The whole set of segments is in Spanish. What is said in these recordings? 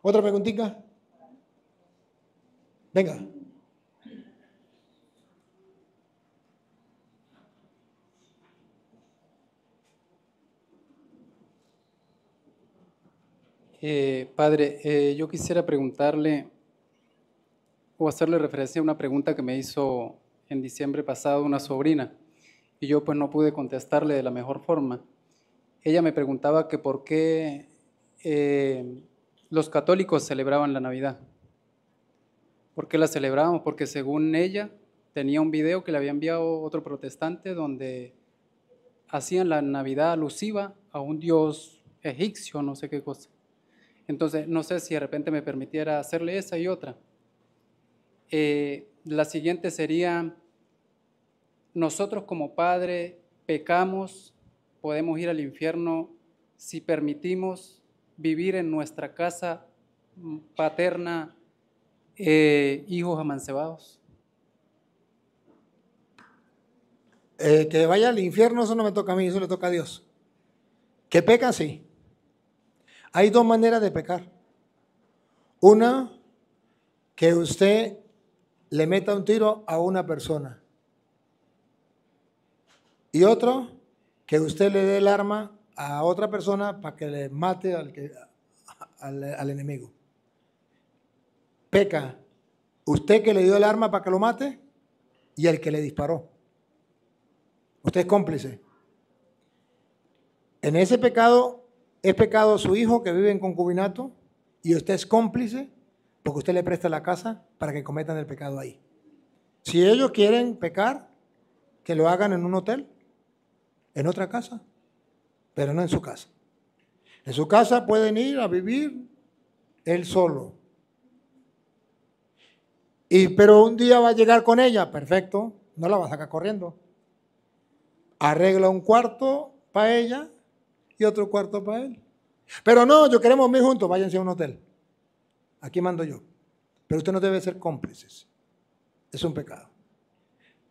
¿Otra preguntita? Venga. Eh, padre, eh, yo quisiera preguntarle o hacerle referencia a una pregunta que me hizo en diciembre pasado una sobrina y yo pues no pude contestarle de la mejor forma. Ella me preguntaba que por qué eh, los católicos celebraban la Navidad. ¿Por qué la celebrábamos? Porque según ella tenía un video que le había enviado otro protestante donde hacían la Navidad alusiva a un dios egipcio, no sé qué cosa. Entonces, no sé si de repente me permitiera hacerle esa y otra. Eh, la siguiente sería, nosotros como padre pecamos, podemos ir al infierno si permitimos vivir en nuestra casa mm, paterna eh, hijos amancebados? Eh, que vaya al infierno, eso no me toca a mí, eso le toca a Dios. Que peca, sí. Hay dos maneras de pecar. Una, que usted le meta un tiro a una persona. Y otro, que usted le dé el arma a otra persona para que le mate al, al, enemigo. Peca usted que le dio el arma para que lo mate y el que le disparó. Usted es cómplice. En ese pecado es pecado su hijo que vive en concubinato y usted es cómplice porque usted le presta la casa para que cometan el pecado ahí. Si ellos quieren pecar, que lo hagan en un hotel, en otra casa pero no en su casa. En su casa pueden ir a vivir él solo. Y pero un día va a llegar con ella, perfecto, no la va a sacar corriendo. Arregla un cuarto para ella y otro cuarto para él. Pero no, yo queremos ir juntos, váyanse a un hotel. Aquí mando yo. Pero usted no debe ser cómplices. Es un pecado.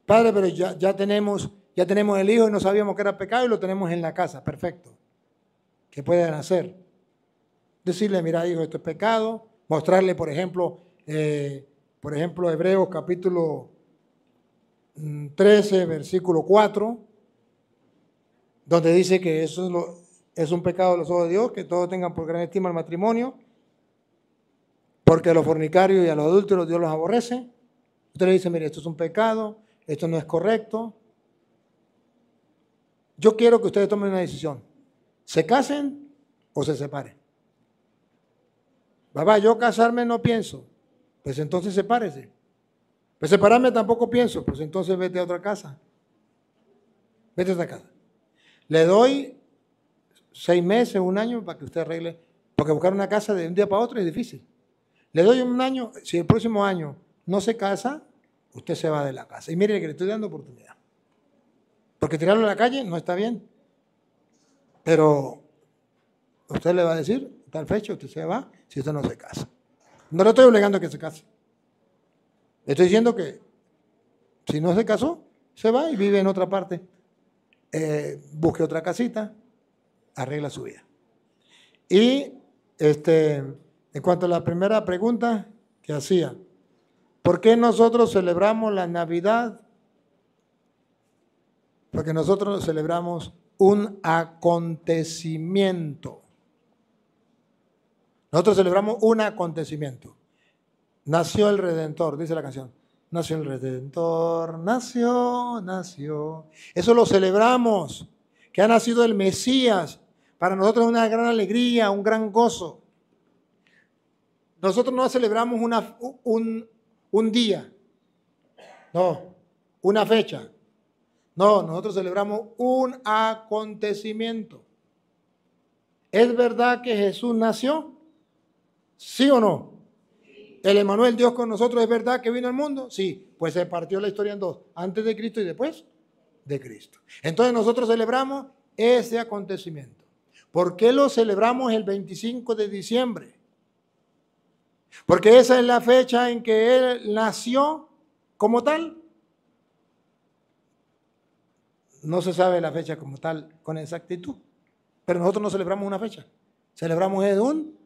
Padre, pero ya, ya tenemos ya tenemos el hijo y no sabíamos que era pecado y lo tenemos en la casa. Perfecto. ¿Qué pueden hacer? Decirle, mira hijo, esto es pecado. Mostrarle, por ejemplo, eh, por ejemplo, Hebreos capítulo 13, mm, versículo 4, donde dice que eso es, un pecado de los ojos de Dios, que todos tengan por gran estima el matrimonio, porque a los fornicarios y a los adúlteros Dios los aborrece. Usted le dice, mire, esto es un pecado, esto no es correcto, yo quiero que ustedes tomen una decisión. ¿Se casen o se separen? Papá, yo casarme no pienso. Pues entonces sepárese. Pues separarme tampoco pienso. Pues entonces vete a otra casa. Vete a otra casa. Le doy seis meses, un año para que usted arregle. Porque buscar una casa de un día para otro es difícil. Le doy un año. Si el próximo año no se casa, usted se va de la casa. Y mire que le estoy dando oportunidad. Porque tirarlo a la calle no está bien. Pero usted le va a decir, tal fecha, usted se va, si usted no se casa. No le estoy obligando a que se case. Le estoy diciendo que si no se casó, se va y vive en otra parte. Eh, busque otra casita, arregla su vida. Y este, en cuanto a la primera pregunta que hacía, ¿por qué nosotros celebramos la Navidad porque nosotros celebramos un acontecimiento. Nosotros celebramos un acontecimiento. Nació el Redentor, dice la canción. Nació el Redentor, nació, nació. Eso lo celebramos, que ha nacido el Mesías. Para nosotros es una gran alegría, un gran gozo. Nosotros no celebramos una, un, un día, no, una fecha. No, nosotros celebramos un acontecimiento. ¿Es verdad que Jesús nació? ¿Sí o no? ¿El Emanuel Dios con nosotros es verdad que vino al mundo? Sí, pues se partió la historia en dos, antes de Cristo y después de Cristo. Entonces nosotros celebramos ese acontecimiento. ¿Por qué lo celebramos el 25 de diciembre? Porque esa es la fecha en que Él nació como tal. No se sabe la fecha como tal con exactitud, pero nosotros no celebramos una fecha, celebramos un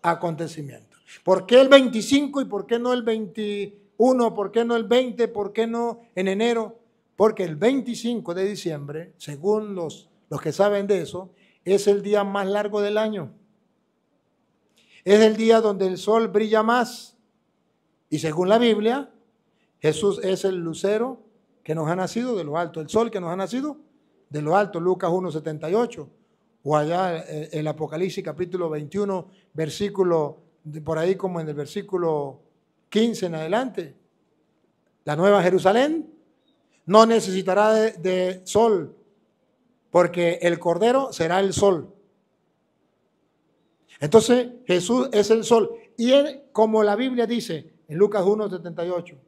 acontecimiento. ¿Por qué el 25 y por qué no el 21? ¿Por qué no el 20? ¿Por qué no en enero? Porque el 25 de diciembre, según los, los que saben de eso, es el día más largo del año. Es el día donde el sol brilla más. Y según la Biblia, Jesús es el lucero que nos ha nacido de lo alto, el sol que nos ha nacido de lo alto, Lucas 1.78, o allá eh, el Apocalipsis capítulo 21, versículo, por ahí como en el versículo 15 en adelante. La nueva Jerusalén no necesitará de, sol, porque el Cordero será el sol. Entonces Jesús es el sol. Y él, como la Biblia dice en Lucas 1.78,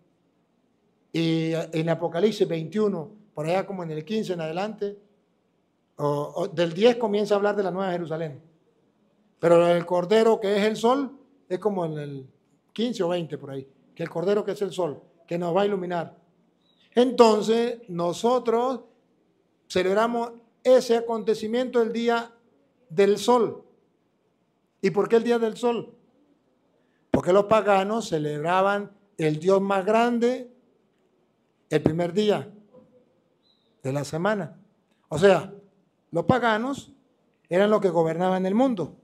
y en Apocalipsis 21, por allá como en el 15 en adelante, del 10 comienza a hablar de la Nueva Jerusalén. Pero el Cordero que es el sol es como en el 15 o 20 por ahí, que el Cordero que es el sol, que nos va a iluminar. Entonces nosotros celebramos ese acontecimiento el día del sol. ¿Y por qué el día del sol? Porque los paganos celebraban el Dios más grande, el primer día de la semana. O sea, los paganos eran los que gobernaban el mundo.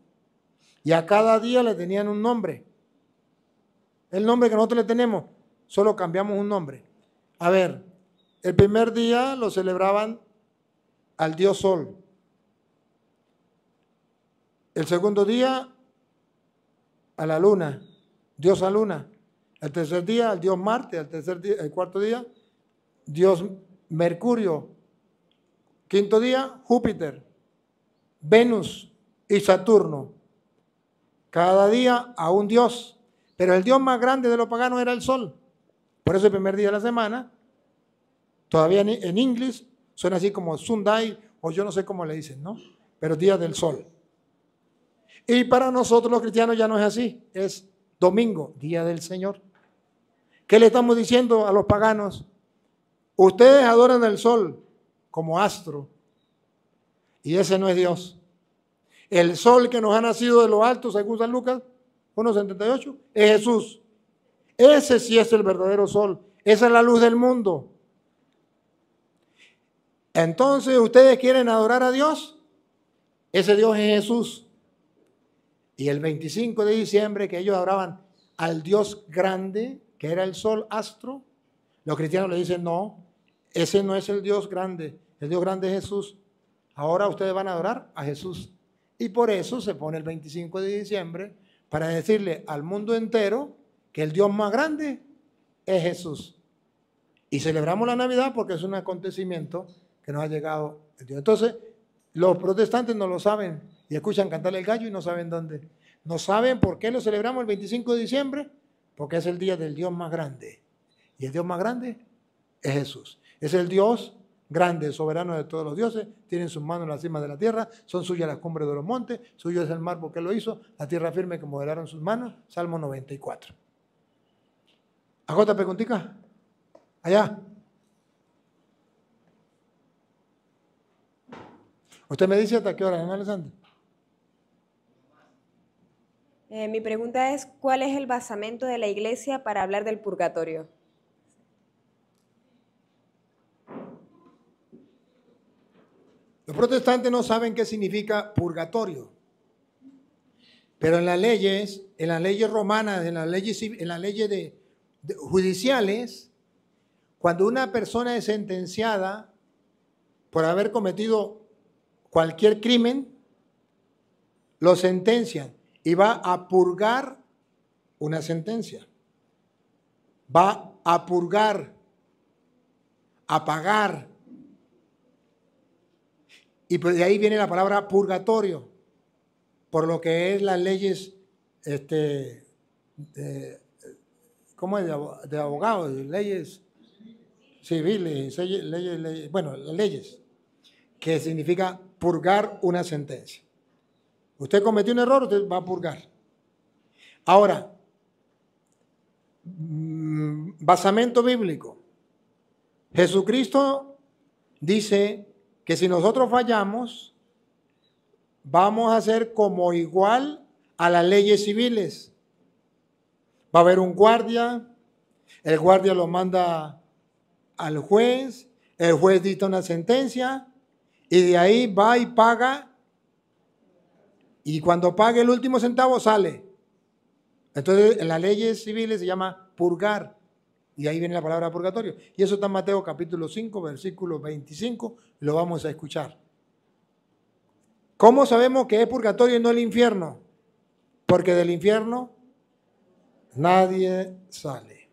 Y a cada día le tenían un nombre. El nombre que nosotros le tenemos, solo cambiamos un nombre. A ver, el primer día lo celebraban al dios Sol. El segundo día a la luna, dios a luna. El tercer día al dios Marte, tercer día, el cuarto día Dios Mercurio. Quinto día, Júpiter, Venus y Saturno. Cada día a un dios. Pero el dios más grande de los paganos era el sol. Por eso el primer día de la semana, todavía en inglés, suena así como Sunday o yo no sé cómo le dicen, ¿no? Pero día del sol. Y para nosotros los cristianos ya no es así, es domingo, día del Señor. ¿Qué le estamos diciendo a los paganos? Ustedes adoran al sol como astro. Y ese no es Dios. El sol que nos ha nacido de lo alto, según San Lucas 1.78, es Jesús. Ese sí es el verdadero sol. Esa es la luz del mundo. Entonces, ¿ustedes quieren adorar a Dios? Ese Dios es Jesús. Y el 25 de diciembre que ellos adoraban al Dios grande, que era el sol astro, los cristianos le dicen, no, ese no es el Dios grande. El Dios grande es Jesús. Ahora ustedes van a adorar a Jesús. Y por eso se pone el 25 de diciembre para decirle al mundo entero que el Dios más grande es Jesús. Y celebramos la Navidad porque es un acontecimiento que nos ha llegado el Dios. Entonces, los protestantes no lo saben y escuchan cantar el gallo y no saben dónde. No saben por qué lo celebramos el 25 de diciembre, porque es el día del Dios más grande. Y el Dios más grande es Jesús. Es el Dios grande, soberano de todos los dioses, Tienen sus manos en la cima de la tierra, son suyas las cumbres de los montes, suyo es el mar porque lo hizo, la tierra firme que modelaron sus manos, Salmo 94. Agota preguntica, allá. Usted me dice hasta qué hora, Alexander. Eh, mi pregunta es, ¿cuál es el basamento de la iglesia para hablar del purgatorio? Los protestantes no saben qué significa purgatorio. Pero en las leyes, en las leyes romanas, en las leyes, en las leyes judiciales, cuando una persona es sentenciada por haber cometido cualquier crimen, lo sentencian y va a purgar una sentencia. Va a purgar, a pagar y pues, de ahí viene la palabra purgatorio, por lo que es las leyes, este, de, ¿cómo es? De abogados, leyes civiles, leyes, leyes, bueno, leyes, que significa purgar una sentencia. Usted cometió un error, usted va a purgar. Ahora, mm, basamento bíblico. Jesucristo dice que si nosotros fallamos, vamos a ser como igual a las leyes civiles. Va a haber un guardia, el guardia lo manda al juez, el juez dicta una sentencia y de ahí va y paga y cuando pague el último centavo sale. Entonces en las leyes civiles se llama purgar. Y ahí viene la palabra purgatorio. Y eso está en Mateo capítulo 5, versículo 25, lo vamos a escuchar. ¿Cómo sabemos que es purgatorio y no el infierno? Porque del infierno nadie sale.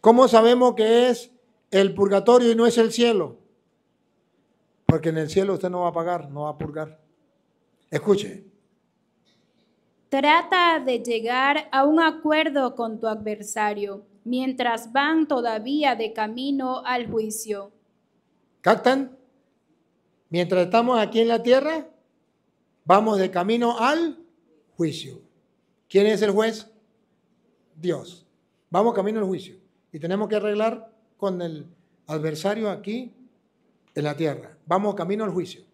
¿Cómo sabemos que es el purgatorio y no es el cielo? Porque en el cielo usted no va a pagar, no va a purgar. Escuche. Trata de llegar a un acuerdo con tu adversario mientras van todavía de camino al juicio. ¿Captan? Mientras estamos aquí en la tierra, vamos de camino al juicio. ¿Quién es el juez? Dios. Vamos camino al juicio. Y tenemos que arreglar con el adversario aquí en la tierra. Vamos camino al juicio.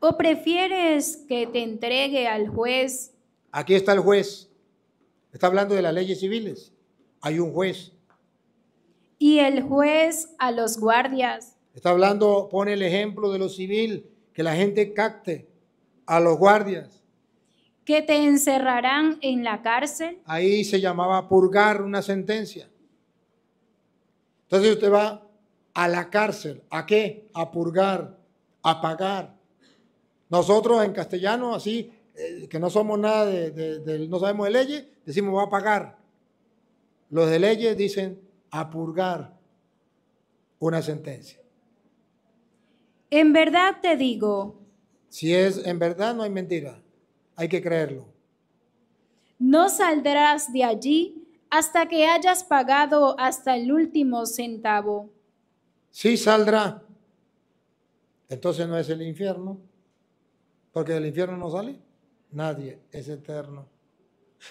¿O prefieres que te entregue al juez? Aquí está el juez. Está hablando de las leyes civiles hay un juez. Y el juez a los guardias. Está hablando, pone el ejemplo de lo civil, que la gente capte a los guardias. Que te encerrarán en la cárcel. Ahí se llamaba purgar una sentencia. Entonces usted va a la cárcel. ¿A qué? A purgar, a pagar. Nosotros en castellano, así, eh, que no somos nada de, de, no sabemos de leyes, decimos va a pagar. Los de leyes dicen apurgar una sentencia. En verdad te digo. Si es en verdad, no hay mentira. Hay que creerlo. No saldrás de allí hasta que hayas pagado hasta el último centavo. Sí saldrá. Entonces no es el infierno, porque del infierno no sale nadie, es eterno.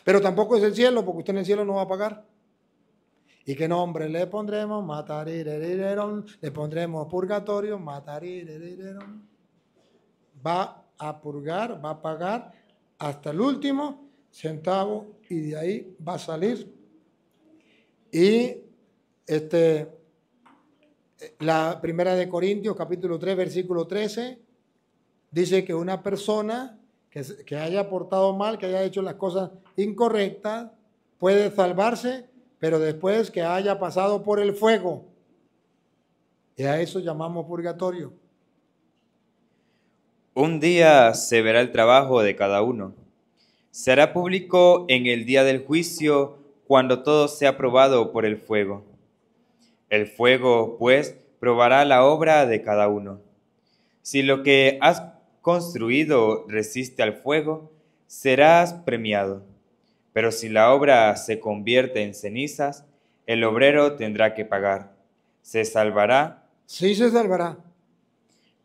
Pero tampoco es el cielo, porque usted en el cielo no va a pagar. ¿Y qué nombre le pondremos? Matarirerireron. Le pondremos purgatorio. Matarirerireron. Va a purgar, va a pagar hasta el último centavo y de ahí va a salir. Y este, la primera de Corintios, capítulo 3, versículo 13, dice que una persona que, que haya portado mal, que haya hecho las cosas incorrectas, puede salvarse pero después que haya pasado por el fuego. Y a eso llamamos purgatorio. Un día se verá el trabajo de cada uno. Será público en el día del juicio cuando todo sea probado por el fuego. El fuego, pues, probará la obra de cada uno. Si lo que has construido resiste al fuego, serás premiado. Pero si la obra se convierte en cenizas, el obrero tendrá que pagar. Se salvará. Sí, se salvará.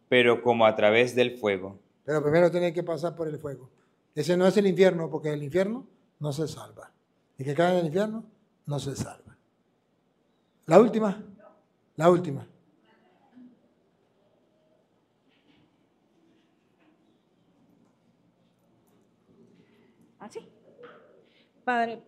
Pero como a través del fuego. Pero primero tiene que pasar por el fuego. Ese no es el infierno, porque el infierno no se salva. Y que cae en el infierno no se salva. La última. La última. ¿Así? ¿Ah, Padre,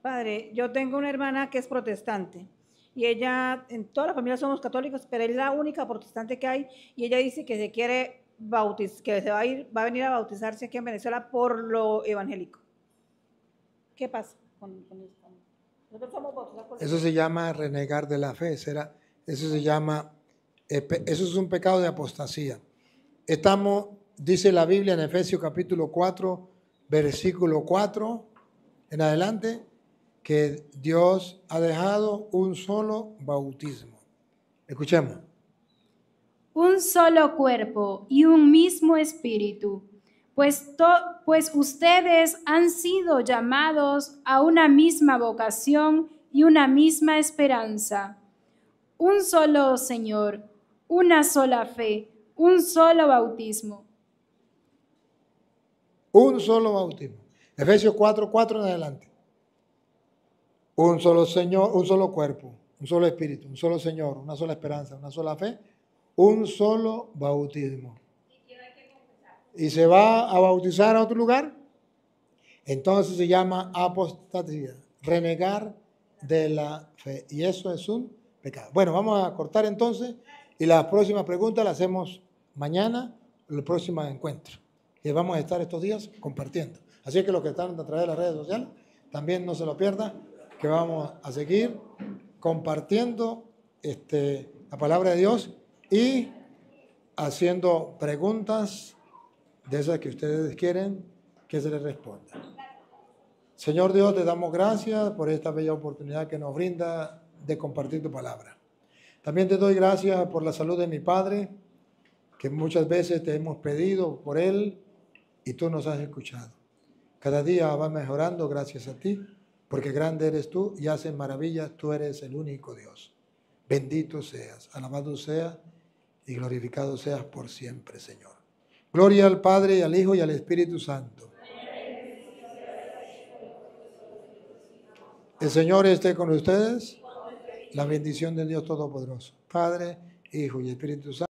padre, yo tengo una hermana que es protestante y ella, en toda la familia somos católicos, pero es la única protestante que hay y ella dice que se quiere bautizar, que se va a ir, va a venir a bautizarse aquí en Venezuela por lo evangélico. ¿Qué pasa con, eso? Eso se llama renegar de la fe, será. Eso se llama, eso es un pecado de apostasía. Estamos, dice la Biblia en Efesios capítulo 4, versículo 4 en adelante, que Dios ha dejado un solo bautismo. Escuchemos. Un solo cuerpo y un mismo espíritu, pues, pues ustedes han sido llamados a una misma vocación y una misma esperanza. Un solo Señor, una sola fe, un solo bautismo un solo bautismo. Efesios 4, 4 en adelante. Un solo Señor, un solo cuerpo, un solo Espíritu, un solo Señor, una sola esperanza, una sola fe, un solo bautismo. Y se va a bautizar a otro lugar, entonces se llama apostatía, renegar de la fe. Y eso es un pecado. Bueno, vamos a cortar entonces y la próxima pregunta la hacemos mañana, el próximo encuentro. Y vamos a estar estos días compartiendo. Así que los que están a través de las redes sociales, también no se lo pierdan, que vamos a seguir compartiendo este, la palabra de Dios y haciendo preguntas de esas que ustedes quieren que se les responda. Señor Dios, te damos gracias por esta bella oportunidad que nos brinda de compartir tu palabra. También te doy gracias por la salud de mi padre, que muchas veces te hemos pedido por él, y tú nos has escuchado. Cada día va mejorando gracias a ti, porque grande eres tú y haces maravillas, tú eres el único Dios. Bendito seas, alabado seas y glorificado seas por siempre, Señor. Gloria al Padre y al Hijo y al Espíritu Santo. El Señor esté con ustedes. La bendición del Dios Todopoderoso, Padre, Hijo y Espíritu Santo.